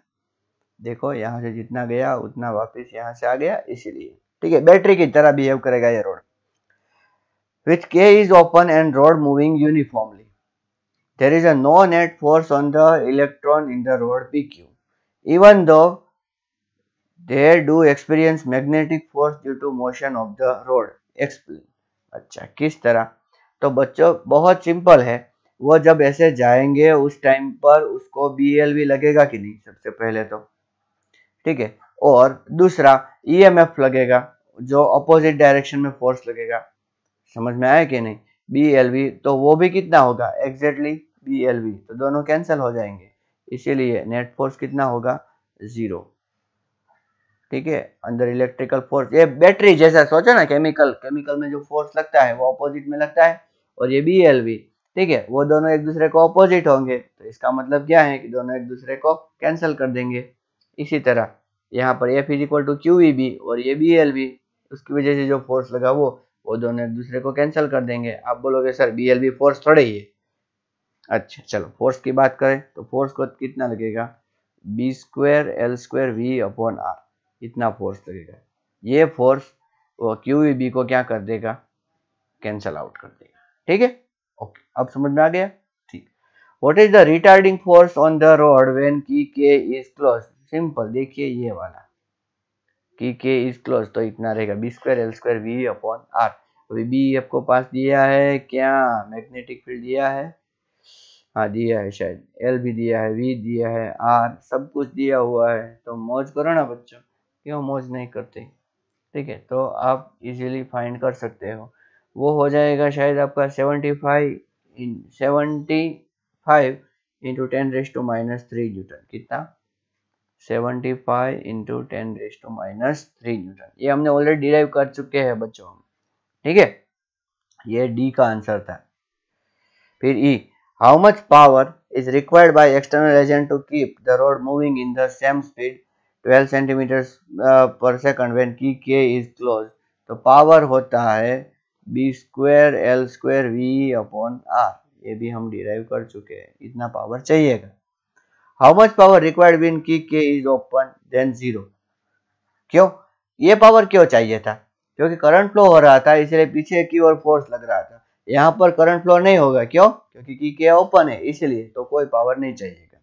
देखो यहाँ से जितना गया उतना वापस यहाँ से आ गया इसीलिए ठीक है बैटरी की तरह बिहेव करेगा ये rod with K is open and rod moving uniformly there is a no force on the electron in the rod P Q even though they do experience magnetic force due to motion of the rod explain अच्छा किस तरह तो बच्चों बहुत simple है वो जब ऐसे जाएंगे उस टाइम पर उसको बी एल भी लगेगा कि नहीं सबसे पहले तो ठीक है और दूसरा ईएमएफ e लगेगा जो अपोजिट डायरेक्शन में फोर्स लगेगा समझ में आया कि नहीं बी एल वी तो वो भी कितना होगा एग्जैक्टली बी एल वी तो दोनों कैंसिल हो जाएंगे इसीलिए नेट फोर्स कितना होगा जीरो ठीक है अंदर इलेक्ट्रिकल फोर्स ये बैटरी जैसा सोचो ना केमिकल केमिकल में जो फोर्स लगता है वो अपोजिट में लगता है और ये बी एल वी ठीक है वो दोनों एक दूसरे को अपोजिट होंगे तो इसका मतलब क्या है कि दोनों एक दूसरे को कैंसिल कर देंगे इसी तरह यहाँ पर F is equal to Q E B और ये बी एल बी उसकी वजह से जो फोर्स लगा वो वो दोनों एक दूसरे को कैंसिल कर देंगे आप बोलोगे sir B L B force थोड़े ही है अच्छा चलो फोर्स की बात करें तो फोर्स को कितना लगेगा B square L square V upon R इतना फोर्स लगेगा ये फोर्स वो क्यू ई बी को क्या कर देगा कैंसल आउट कर देगा ठीक है ओके अब समझ में आ गया ठीक what is the retarding force on the rod when key K is close simple देखिए ये वाला कि के इज क्लोज तो इतना रहेगा B square L square V upon R अभी बी आपको पास दिया है क्या मैग्नेटिक फील्ड दिया है हाँ दिया है शायद एल भी दिया है वी दिया है आर सब कुछ दिया हुआ है तो मौज करो ना बच्चों क्यों मौज नहीं करते ठीक है तो आप इजीली फाइंड कर सकते हो वो हो जाएगा शायद आपका seventy five in seventy five into ten raise to minus three newton कितना seventy five into ten raise to minus three newton ये हमने ऑलरेडी डिराइव कर चुके हैं बच्चों ठीक है ये डी का आंसर था फिर E how much power is required by external agent to keep the rod moving in the same speed 12 uh, तो पावर होता है B square L square V upon R ये भी हम डिराइव कर चुके हैं इतना पावर चाहिएगा how much power required when key K is open than zero क्यों ये पावर क्यों चाहिए था क्योंकि करंट फ्लो हो रहा था इसलिए पीछे की ओर फोर्स लग रहा था यहाँ पर करंट फ्लो नहीं होगा क्यों क्योंकि की के ओपन है इसलिए तो कोई पावर नहीं चाहिएगा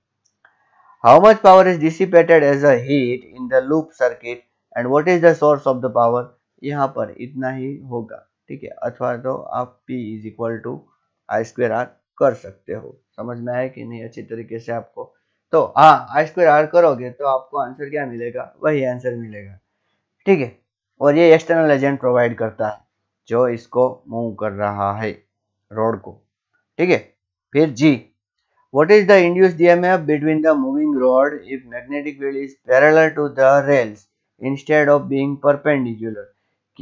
how much power is dissipated as a heat in the loop circuit and what is the source of the power यहाँ पर इतना ही होगा ठीक है अथवा तो आप P is equal to I square R कर सकते हो समझ में आया कि नहीं अच्छी तरीके से आपको तो हाँ आई स्क्वायर आर करोगे तो आपको आंसर क्या मिलेगा वही आंसर मिलेगा ठीक है और ये एक्सटर्नल एजेंट प्रोवाइड करता है जो इसको मूव कर रहा है रोड को ठीक है फिर G what is the induced emf between the moving rod if magnetic field is parallel to the rails instead of being perpendicular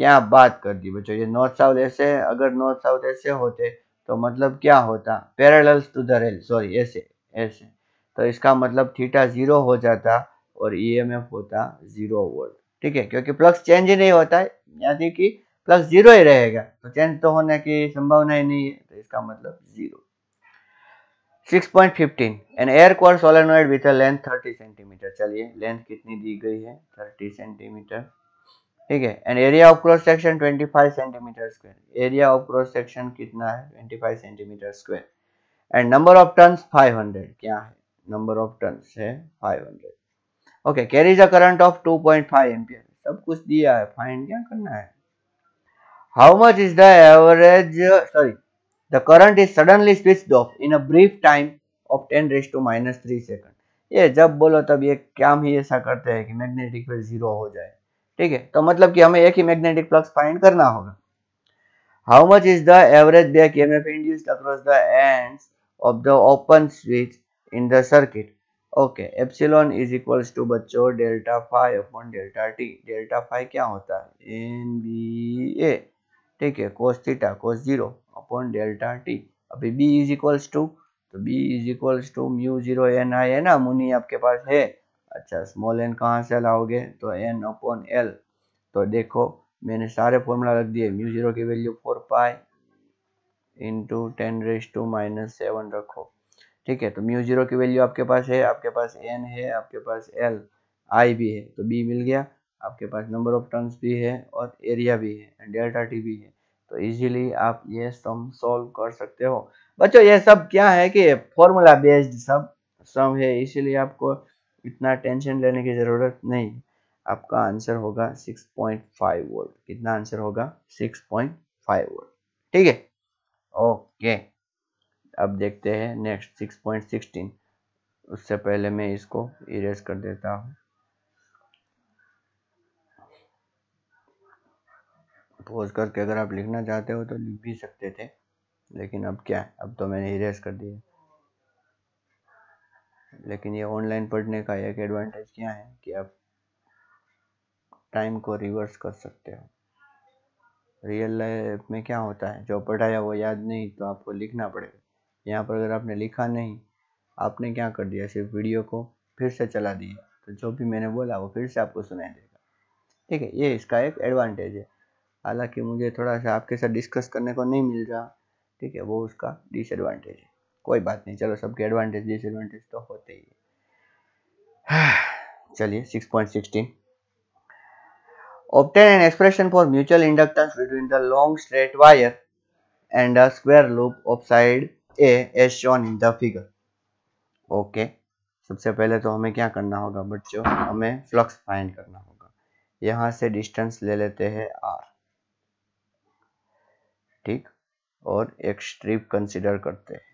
क्या बात कर दी बच्चों ये नॉर्थ साउथ ऐसे अगर नॉर्थ साउथ ऐसे होते तो मतलब क्या होता parallels to the rail sorry ऐसे ऐसे तो इसका मतलब थीटा ज़ीरो हो जाता और ईएमएफ e होता ज़ीरो वोल्ट ठीक है क्योंकि प्लस चेंज ही नहीं होता है यानी कि प्लस ज़ीरो ही रहेगा तो चेंज तो होने की संभावना ही नहीं है तो इसका मतलब zero 6.15 an air core solenoid with a length 30 centimetre चलिए लेंथ कितनी दी गई है 30 सेंटीमीटर ठीक है and area of cross section 25 centimetre square area of cross section कितना है 25 centimetre square and number of turns 500 क्या है नंबर ऑफ टन है 500 okay carries a current of 2.5 ampere सब कुछ दिया है फाइंड क्या करना है how much is the average sorry the current is suddenly switch off in a brief time of 10 raise to minus three second ये जब बोलो तब ये काम ही ऐसा करते हैं कि मैग्नेटिक फील्ड जीरो हो जाए ठीक है तो मतलब कि हमें एक ही मैग्नेटिक फ्लक्स फाइंड करना होगा how much is the average back EMF induced across the ends of the open switch in the circuit okay epsilon is equals to बच्चों delta phi upon delta T delta phi क्या होता है N B A ठीक है cos theta cos zero upon delta T अभी B is equals to तो B is equals to mu zero N I है ना मुनी आपके पास है अच्छा स्मॉल एन कहाँ से लाओगे तो एन अपॉन एल तो देखो मैंने सारे फॉर्मूला रख दिए म्यू जीरो की value four pi into ten raise to minus seven रखो ठीक है तो म्यू जीरो की वैल्यू आपके पास है आपके पास एन है आपके पास एल आई भी है तो बी मिल गया आपके पास नंबर ऑफ टर्न्स भी है और एरिया भी है डेल्टा टी भी है तो इजीली आप ये सम सॉल्व कर सकते हो बच्चों ये सब क्या है कि फॉर्मूला बेस्ड सब सम है इसीलिए आपको इतना टेंशन लेने की ज़रूरत नहीं आपका आंसर होगा 6.5 वोल्ट कितना आंसर होगा 6.5 वोल्ट ठीक है ओके अब देखते हैं नेक्स्ट सिक्स पॉइंट सिक्सटीन उससे पहले मैं इसको इरेज कर देता हूँ पोज करके अगर आप लिखना चाहते हो तो लिख भी सकते थे लेकिन अब क्या अब तो मैंने इरेज कर दिया लेकिन ये ऑनलाइन पढ़ने का एक एडवांटेज क्या है कि आप टाइम को रिवर्स कर सकते हो रियल लाइफ में क्या होता है जो पढ़ाया वो याद नहीं तो आपको लिखना पड़ेगा यहाँ पर अगर आपने लिखा नहीं आपने क्या कर दिया सिर्फ वीडियो को फिर से चला दिया तो जो भी मैंने बोला वो फिर से आपको सुनाई देगा ठीक है ये इसका एक एडवांटेज है हालांकि मुझे थोड़ा सा आपके साथ डिस्कस करने को नहीं मिल रहा ठीक है वो उसका डिसएडवांटेज है कोई बात नहीं चलो सबके एडवांटेज डिसएडवांटेज तो होते ही है चलिए 6.16 obtain an expression for mutual inductance between the long straight wire and a square loop of side A as shown in the figure okay सबसे पहले तो हमें क्या करना होगा बच्चों हमें फ्लक्स फाइंड करना होगा यहां से डिस्टेंस ले लेते हैं आर ठीक और एक स्ट्रिप कंसीडर करते हैं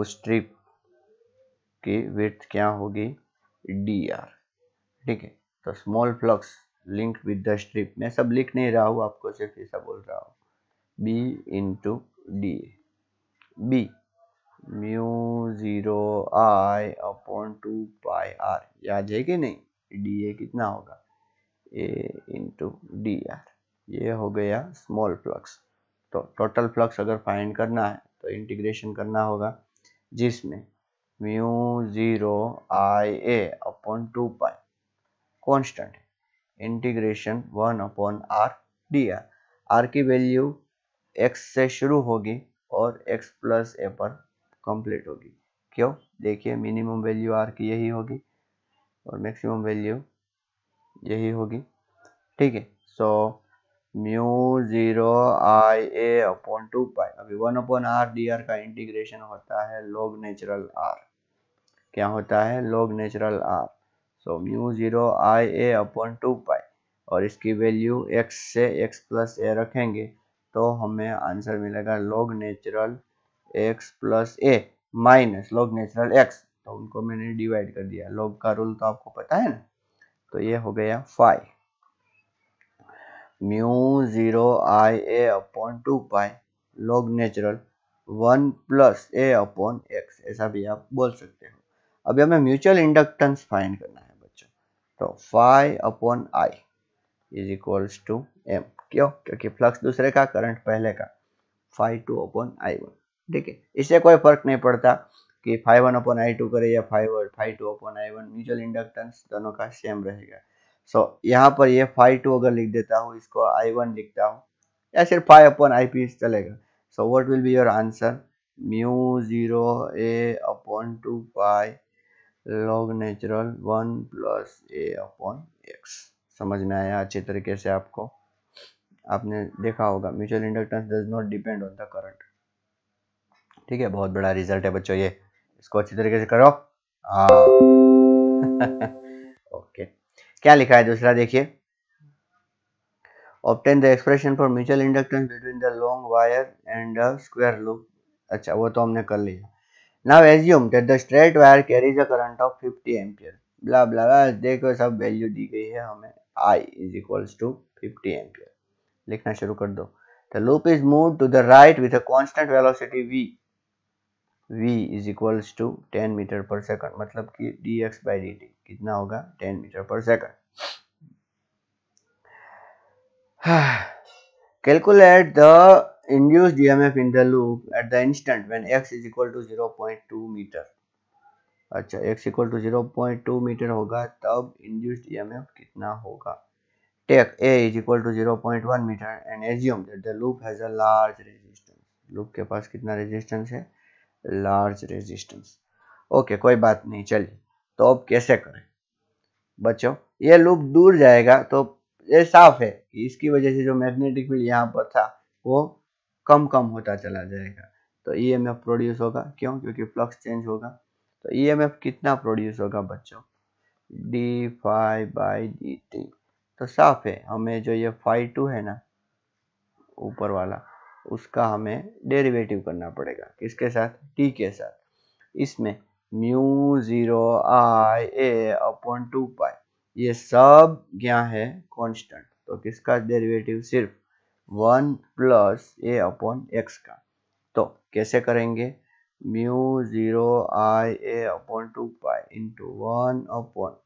उस स्ट्रिप की विथ क्या होगी डी आर ठीक है तो small flux link with the strip मैं सब लिख नहीं रहा हूं आपको सिर्फ ऐसा बोल रहा हूं b into d b mu 0 i upon two pi R याद है कि नहीं डी ए कितना होगा ए इंटू डी आर ये हो गया स्मॉल फ्लक्स तो टोटल फ्लक्स अगर फाइंड करना है तो इंटीग्रेशन करना होगा जिसमें mu zero I A upon two pi constant है integration one upon R D R R की वैल्यू एक्स से शुरू होगी और एक्स प्लस ए पर कंप्लीट होगी क्यों देखिए मिनिमम वैल्यू आर की यही होगी और मैक्सिमम वैल्यू यही होगी ठीक है so mu zero I A upon two pi अभी one upon R D R का इंटीग्रेशन होता है लॉग नेचुरल आर क्या होता है log natural R so mu zero I A upon two pi और इसकी वैल्यू एक्स से एक्स प्लस ए रखेंगे तो हमें आंसर मिलेगा log natural X plus A minus log natural X तो उनको मैंने डिवाइड कर दिया लॉग का रूल तो आपको पता है ना तो ये हो गया phi mu zero I A upon two pi log natural one plus A upon X ऐसा भी आप बोल सकते हो अभी हमें म्यूचुअल इंडक्टेंस फाइंड करना है बच्चों तो phi upon I is equals to M क्यों क्योंकि फ्लक्स दूसरे का करंट पहले का phi two upon I one ठीक है इससे कोई फर्क नहीं पड़ता कि phi one upon I two करे या phi phi two upon I one mutual inductance दोनों का सेम रहेगा सो so, यहाँ पर ये फाइव टू अगर लिख देता हूँ इसको आई वन लिखता हूँ या सिर्फ फाइव अपॉन आई पी चलेगा so what will be your answer mu zero A upon two pi log natural one plus A upon X समझ में आया अच्छे तरीके से आपको आपने देखा होगा mutual inductance does not depend on the current ठीक है बहुत बड़ा रिजल्ट है बच्चों ये इसको अच्छी तरीके से करो ओके हाँ। क्या लिखा है दूसरा देखिए obtain the expression for mutual inductance between the long wire and the square loop अच्छा वो तो हमने कर लिया now assume that the straight wire carries a current of 50 ampere blah blah देखो सब वैल्यू दी गई है हमें I is equals to 50 ampere लिखना शुरू कर दो the loop is move to the right with a velocity V V is equals to 10 metre per second मतलब कि डी एक्स बाई कितना होगा 10 metre per second calculate the induce D M F in the loop at the instant when X is equal to zero point two metre अच्छा X equal to zero point two metre होगा तब induce D M F कितना होगा take a is equal to 0.1 meter and assume that the loop has a large resistance loop के पास कितना resistance है large resistance okay okay, कोई बात नहीं चलिए तो अब कैसे करें बच्चों ये लूप दूर जाएगा तो ये साफ है कि इसकी वजह से जो मैग्नेटिक फील्ड यहाँ पर था वो कम कम होता चला जाएगा तो ई एम एफ प्रोड्यूस होगा क्यों क्योंकि फ्लक्स चेंज होगा तो ई एम एफ कितना प्रोड्यूस होगा बच्चों D phi by D T तो साफ है हमें जो ये फाइव टू है ना ऊपर वाला उसका हमें डेरिवेटिव करना पड़ेगा किसके साथ टी के साथ इसमें mu zero I A upon two pi ये सब क्या है कांस्टेंट तो किसका डेरिवेटिव सिर्फ one plus A upon X का तो कैसे करेंगे mu zero I A upon two pi into one upon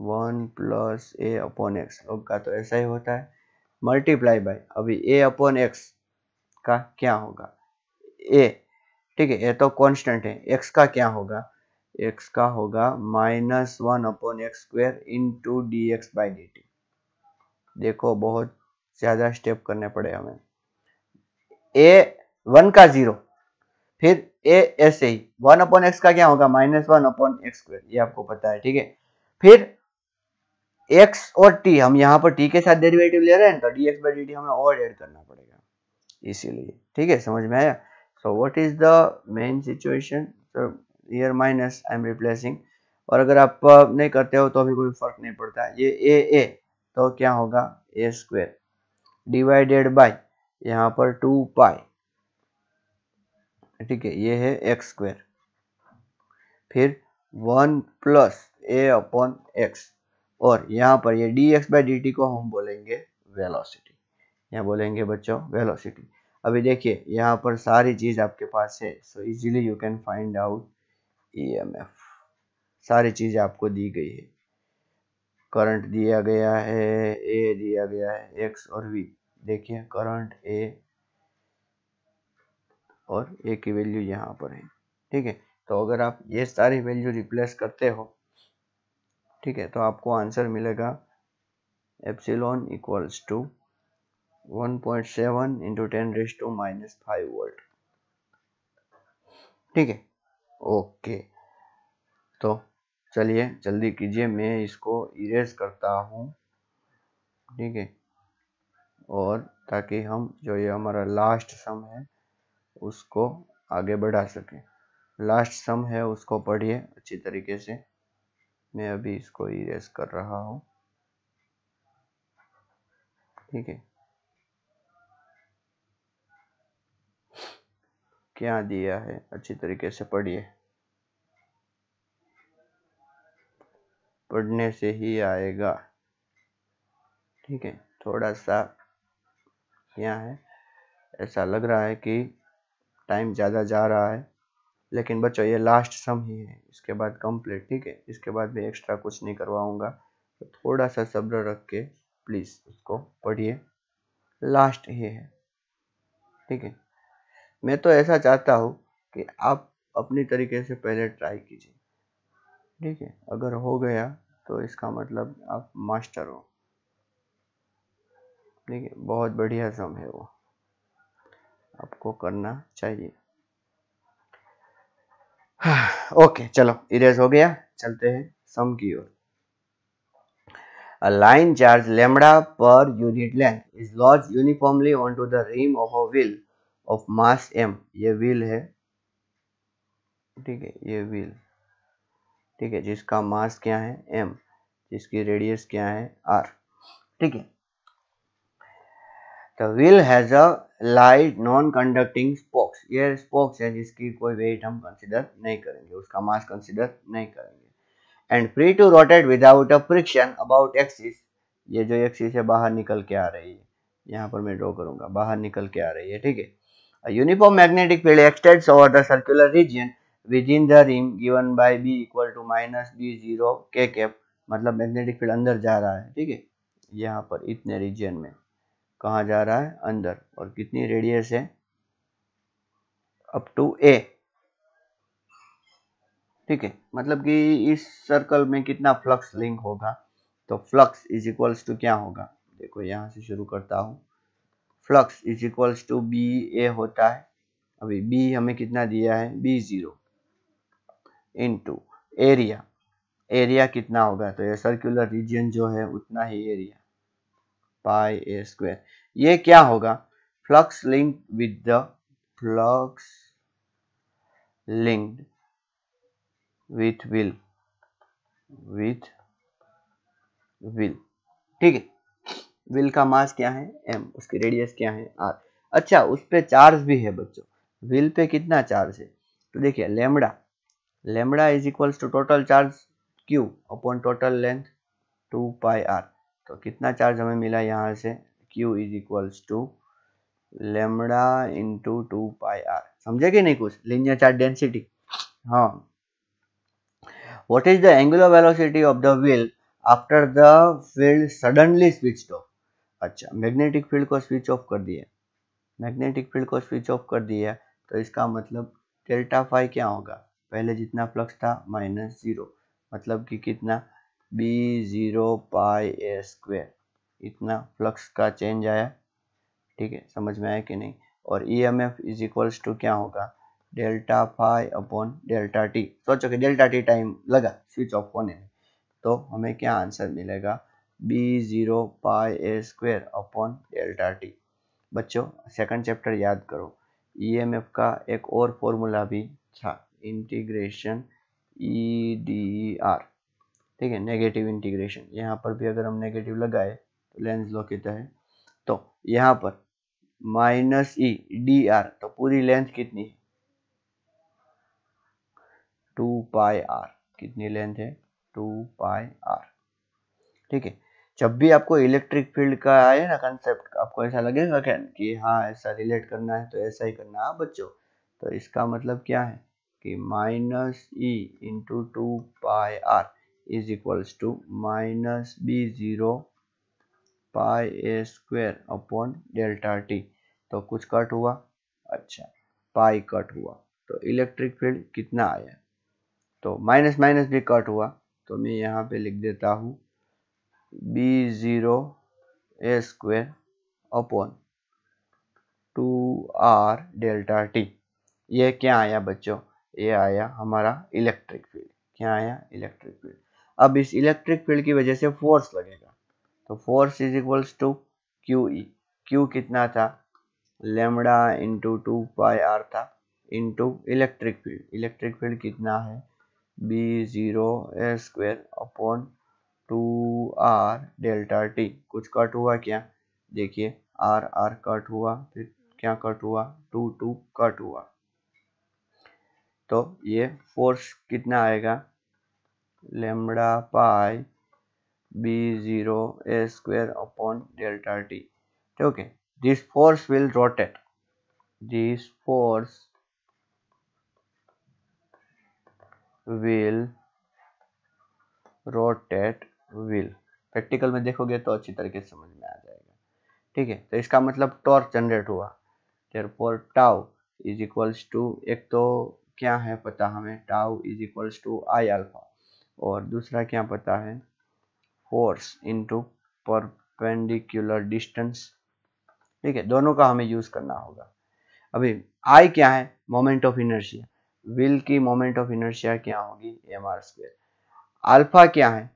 one plus A upon X log का तो ऐसा ही होता है मल्टीप्लाई बाय अभी ए अपॉन एक्स का क्या होगा ए ठीक है ये तो कांस्टेंट है एक्स का क्या होगा एक्स का होगा minus one upon X square into D X by D T देखो बहुत ज़्यादा स्टेप करने पड़े हमें ए वन का जीरो फिर ए ऐसे ही वन अपॉन एक्स का क्या होगा minus one upon X square ये आपको पता है ठीक है फिर एक्स और टी हम यहाँ पर टी के साथ डेरिवेटिव ले रहे हैं तो D X by D T हमें और एड करना पड़ेगा इसीलिए ठीक है समझ में आया so what is the main situation here minus I am replacing और अगर आप नहीं करते हो तो अभी कोई फर्क नहीं पड़ता ये ए ए तो क्या होगा ए स्क्वेयर डिवाइडेड बाई यहाँ पर टू पाई ठीक है ये है एक्स स्क्वेयर फिर one plus A upon X और यहाँ पर ये D X by D T को हम बोलेंगे वेलोसिटी यहाँ बोलेंगे बच्चों वेलोसिटी अभी देखिए यहाँ पर सारी चीज़ आपके पास है so easily you can find out EMF सारी चीज़ें आपको दी गई है करंट दिया गया है ए दिया गया है एक्स और वी देखिए करंट ए और ए की वैल्यू यहाँ पर है ठीक है तो अगर आप ये सारी वैल्यू रिप्लेस करते हो ठीक है तो आपको आंसर मिलेगा epsilon equals to 1.7 point seven into ten raise to minus five volt ठीक है ओके तो चलिए जल्दी कीजिए मैं इसको इरेज करता हूँ ठीक है और ताकि हम जो ये हमारा लास्ट सम है उसको आगे बढ़ा सकें लास्ट सम है उसको पढ़िए अच्छी तरीके से मैं अभी इसको इरेज कर रहा हूँ ठीक है क्या दिया है अच्छी तरीके से पढ़िए पढ़ने से ही आएगा ठीक है थोड़ा सा क्या है ऐसा लग रहा है कि टाइम ज़्यादा जा रहा है लेकिन बच्चों ये लास्ट सम ही है इसके बाद कंप्लीट ठीक है इसके बाद भी एक्स्ट्रा कुछ नहीं करवाऊंगा तो थोड़ा सा सब्र रख के प्लीज़ इसको पढ़िए लास्ट ही है ठीक है मैं तो ऐसा चाहता हूँ कि आप अपनी तरीके से पहले ट्राई कीजिए ठीक है अगर हो गया तो इसका मतलब आप मास्टर हो ठीक है बहुत बढ़िया सम है वो आपको करना चाहिए ओके चलो इरेज हो गया चलते हैं सम की ओर line charge lambda per unit length is lodged uniformly on to the rim of a wheel of mass M ये व्हील है ठीक है ये व्हील ठीक है जिसका मास क्या है एम जिसकी रेडियस क्या है आर ठीक है the wheel has a light non conducting spokes ये स्पोक्स है जिसकी कोई वेट हम कंसिडर नहीं करेंगे उसका मास कंसिडर नहीं करेंगे and free to rotate without a friction about axis ये जो एक्सिस है बाहर निकल के आ रही है यहाँ पर मैं ड्रॉ करूंगा बाहर निकल के आ रही है ठीक है uniform magnetic field extends over the circular region within the ring given by B equal to minus B zero K cap मतलब मैग्नेटिक फील्ड अंदर जा रहा है ठीक है यहाँ पर इतने रीजन में कहा जा रहा है अंदर और कितनी रेडियस है अप टू ए ठीक है मतलब कि इस सर्कल में कितना फ्लक्स लिंक होगा तो फ्लक्स इज इक्वल्स टू क्या होगा देखो यहाँ से शुरू करता हूँ flux is equals to B A होता है अभी बी हमें कितना दिया है B zero into area area कितना होगा तो ये सर्कुलर रीजन जो है उतना ही एरिया पाई ए स्क्वेयर ये क्या होगा flux link with the flux linked with wheel with wheel ठीक है विल का मास क्या है एम उसकी रेडियस क्या है आर अच्छा उस पर चार्ज भी है बच्चों विल पे कितना चार्ज है तो देखिए lambda lambda is equals to total charge Q upon total length two pi R तो कितना चार्ज हमें मिला यहाँ से Q is equals to lambda into two pi R समझे कि नहीं कुछ लिनियर चार्ज डेंसिटी हाँ what is the angular velocity of the wheel after the field suddenly switch off अच्छा मैग्नेटिक फील्ड को स्विच ऑफ कर दिया मैग्नेटिक फील्ड को स्विच ऑफ कर दिया तो इसका मतलब डेल्टा फाई क्या होगा पहले जितना फ्लक्स था माइनस जीरो मतलब कि कितना B zero pi A square इतना फ्लक्स का चेंज आया ठीक है समझ में आया कि नहीं और E M F is equals to क्या होगा delta phi upon delta T सोचो कि डेल्टा टी टाइम लगा स्विच ऑफ होने में तो हमें क्या आंसर मिलेगा B zero pi A square upon delta T बच्चों सेकंड चैप्टर याद करो ईएमएफ e का एक और फॉर्मूला भी था इंटीग्रेशन ई डी आर ठीक है नेगेटिव इंटीग्रेशन यहाँ पर भी अगर हम नेगेटिव लगाए तो लेंस लॉ कहता है तो यहाँ पर माइनस ई डी आर तो पूरी लेंथ कितनी है टू पाई आर कितनी लेंथ है टू पाई आर ठीक है जब भी आपको इलेक्ट्रिक फील्ड का आए ना कंसेप्ट आपको ऐसा लगेगा क्या कि हाँ ऐसा रिलेट करना है तो ऐसा ही करना है हाँ बच्चों तो इसका मतलब क्या है कि minus E into two pi R is equals to minus b0 pi A square upon delta T तो कुछ कट हुआ अच्छा पाई कट हुआ तो इलेक्ट्रिक फील्ड कितना आया तो माइनस माइनस भी कट हुआ तो मैं यहाँ पे लिख देता हूँ B zero A square upon two R delta T ये क्या आया बच्चों ये आया हमारा इलेक्ट्रिक फील्ड क्या आया इलेक्ट्रिक फील्ड अब इस इलेक्ट्रिक फील्ड की वजह से फोर्स लगेगा तो force is equals to Q Q कितना था lambda into two pi R था into electric field electric field कितना है B zero A square upon two R delta T कुछ कट हुआ क्या देखिए आर आर कट हुआ फिर क्या कट हुआ टू टू कट हुआ तो ये फोर्स कितना आएगा lambda lambda pi b0 a square upon delta t okay this force will rotate this force will rotate will practical में देखोगे तो अच्छी तरीके से समझ में आ जाएगा ठीक है तो इसका मतलब टॉर्क जनरेट हुआ therefore tau is equals to एक तो क्या है पता हमें tau is equals to I alpha और दूसरा क्या पता है फोर्स इंटू परपेंडिकुलर डिस्टेंस ठीक है दोनों का हमें यूज करना होगा अभी आई क्या है मोमेंट ऑफ इनर्शिया व्हील की मोमेंट ऑफ इनर्शिया क्या होगी एम आर स्क्वेयर अल्फा क्या है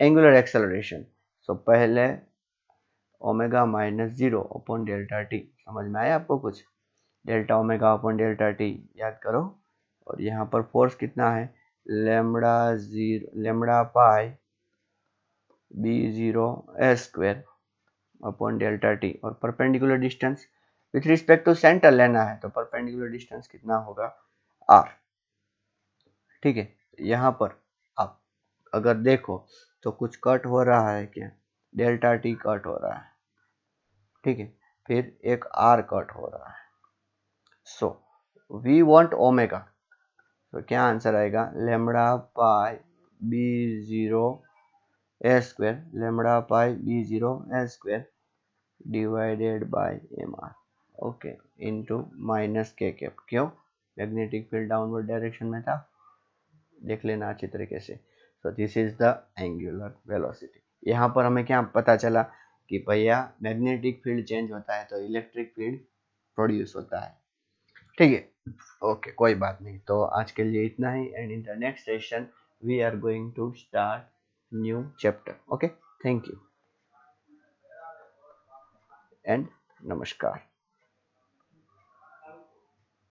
एंगुलर एक्सेलरेशन सो पहले omega minus zero upon delta T समझ में आया आपको कुछ delta omega upon delta T याद करो और यहाँ पर फोर्स कितना है lambda zero lambda pi B zero S square upon delta T और perpendicular distance with respect to centre लेना है तो परपेंडिकुलर डिस्टेंस कितना होगा आर ठीक है यहाँ पर आप अगर देखो तो कुछ कट हो रहा है क्या डेल्टा टी कट हो रहा है ठीक है फिर एक आर कट हो रहा है सो वी वॉन्ट ओमेगा तो क्या आंसर आएगा lambda pi B zero A square lambda pi B zero A square divided by M R okay into minus K cap क्यों मैग्नेटिक फील्ड डाउनवर्ड डायरेक्शन में था देख लेना अच्छी तरीके से so this is the angular velocity यहाँ पर हमें क्या पता चला कि भैया मैग्नेटिक फील्ड चेंज होता है तो इलेक्ट्रिक फील्ड प्रोड्यूस होता है ठीक है ओके कोई बात नहीं तो आज के लिए इतना ही and in the next session we are going to start new chapter okay thank you and नमस्कार